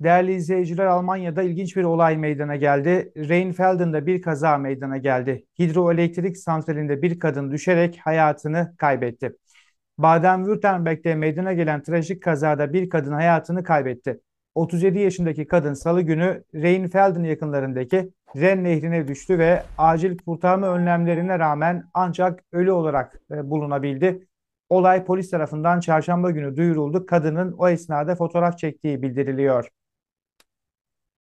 Değerli izleyiciler Almanya'da ilginç bir olay meydana geldi. Rheinfelden'da bir kaza meydana geldi. Hidroelektrik santralinde bir kadın düşerek hayatını kaybetti. Baden-Württemberg'de meydana gelen trajik kazada bir kadın hayatını kaybetti. 37 yaşındaki kadın salı günü Rheinfelden yakınlarındaki Ren nehrine düştü ve acil kurtarma önlemlerine rağmen ancak ölü olarak e, bulunabildi. Olay polis tarafından çarşamba günü duyuruldu. Kadının o esnada fotoğraf çektiği bildiriliyor.